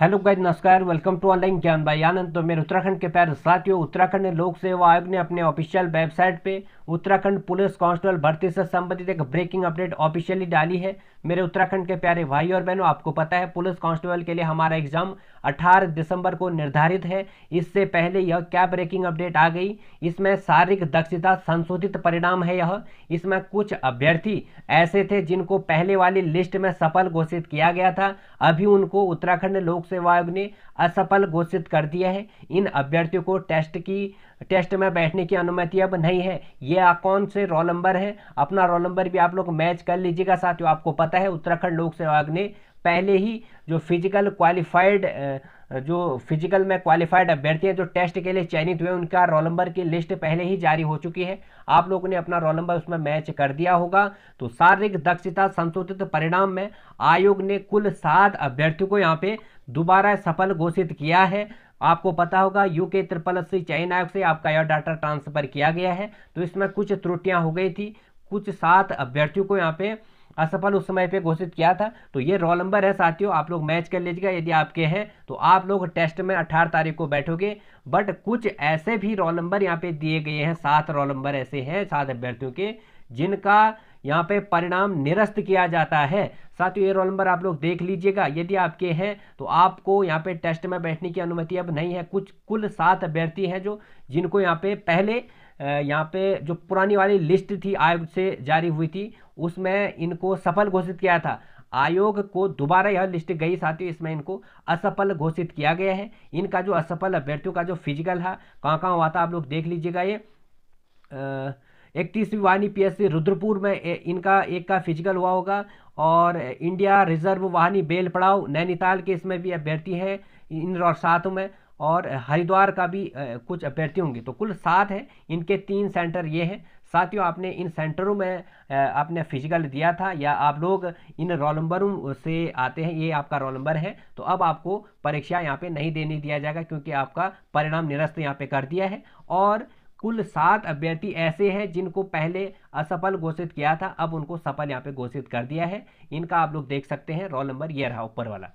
hello guys नमस्कार welcome to online ज्ञान भाई आनंद तो मेरे उत्तराखंड के प्यारे साथियों उत्तराखंड लोक सेवा आयोग ने अपने ऑफिशियल वेबसाइट पे उत्तराखंड पुलिस कांस्टेबल भर्ती से संबंधित एक ब्रेकिंग अपडेट ऑफिशियली डाली है मेरे उत्तराखंड के प्यारे भाई और बहनों आपको पता है पुलिस कांस्टेबल के लिए हमारा एग्जाम 18 दिसंबर को निर्धारित है इससे पहले यह क्या ब्रेकिंग अपडेट आ गई इसमें शारीरिक दक्षता संशोधित परिणाम है यह इसमें कुछ अभ्यर्थी ऐसे थे जिनको पहले वाली लिस्ट में सफल घोषित किया गया था अभी उनको उत्तराखंड लोक सेवा आयोग ने असफल घोषित कर दिया है इन अभ्यर्थियों को टेस्ट की टेस्ट में बैठने की अनुमति अब नहीं है ये या कौन से रोल नंबर है अपना रोल नंबर भी आप लोग मैच कर लीजिएगा साथियों आपको पता है उत्तराखंड लोक सेवा आयोग ने पहले ही जो फिजिकल क्वालिफाइड जो फिजिकल में क्वालिफाइड अभ्यर्थी हैं जो टेस्ट के लिए चयनित हुए उनका रोल नंबर की लिस्ट पहले ही जारी हो चुकी है आप लोगों ने अपना रोल नंबर उसमें मैच कर दिया होगा तो शारीरिक दक्षता संशोधित परिणाम में आयोग ने कुल सात अभ्यर्थियों को यहाँ पे दोबारा सफल घोषित किया है आपको पता होगा यूके त्रिपल सी चयन आयोग से आपका यह डाटा ट्रांसफर किया गया है तो इसमें कुछ त्रुटियां हो गई थी कुछ सात अभ्यर्थियों को यहाँ पे असफल उस समय पे घोषित किया था तो ये रोल नंबर है साथियों आप लोग मैच कर लीजिएगा यदि आपके हैं तो आप लोग टेस्ट में अठारह तारीख को बैठोगे बट कुछ ऐसे भी रोल नंबर यहाँ पे दिए गए हैं सात रोल नंबर ऐसे हैं सात अभ्यर्थियों के जिनका यहाँ पे परिणाम निरस्त किया जाता है साथियों ये रोल नंबर आप लोग देख लीजिएगा यदि आपके हैं तो आपको यहाँ पे टेस्ट में बैठने की अनुमति अब नहीं है कुछ कुल सात अभ्यर्थी हैं जो जिनको यहाँ पे पहले यहाँ पे जो पुरानी वाली लिस्ट थी आयोग से जारी हुई थी उसमें इनको सफल घोषित किया था आयोग को दोबारा यह लिस्ट गई साथियों इसमें इनको असफल घोषित किया गया है इनका जो असफल अभ्यर्थियों का जो फिजिकल है कहाँ कहाँ हुआ था आप लोग देख लीजिएगा ये आ, इकतीसवीं वाहनी पीएससी e रुद्रपुर में इनका एक का फिजिकल हुआ होगा और इंडिया रिजर्व वाहनी बेल पड़ाव नैनीताल के इसमें भी अभ्यर्थी है इन सातों में और हरिद्वार का भी कुछ अभ्यर्थी होंगे तो कुल सात हैं इनके तीन सेंटर ये हैं साथियों आपने इन सेंटरों में आपने फिजिकल दिया था या आप लोग इन रोल नंबरों से आते हैं ये आपका रोल नंबर है तो अब आपको परीक्षा यहाँ पे नहीं देने दिया जाएगा क्योंकि आपका परिणाम निरस्त यहाँ पे कर दिया है और कुल सात अभ्यर्थी ऐसे हैं जिनको पहले असफल घोषित किया था अब उनको सफल यहाँ पे घोषित कर दिया है इनका आप लोग देख सकते हैं रोल नंबर ये रहा ऊपर वाला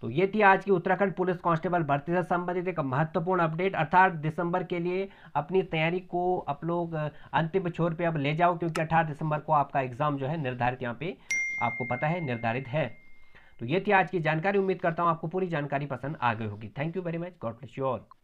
तो ये थी आज की उत्तराखंड पुलिस कांस्टेबल भर्ती से संबंधित एक महत्वपूर्ण अपडेट अर्थात दिसंबर के लिए अपनी तैयारी को आप लोग अंतिम छोर पे अब ले जाओ क्योंकि अठारह दिसंबर को आपका एग्जाम जो है निर्धारित यहाँ पे आपको पता है निर्धारित है तो ये थी आज की जानकारी उम्मीद करता हूँ आपको पूरी जानकारी पसंद आ गई होगी thank you very much God bless you all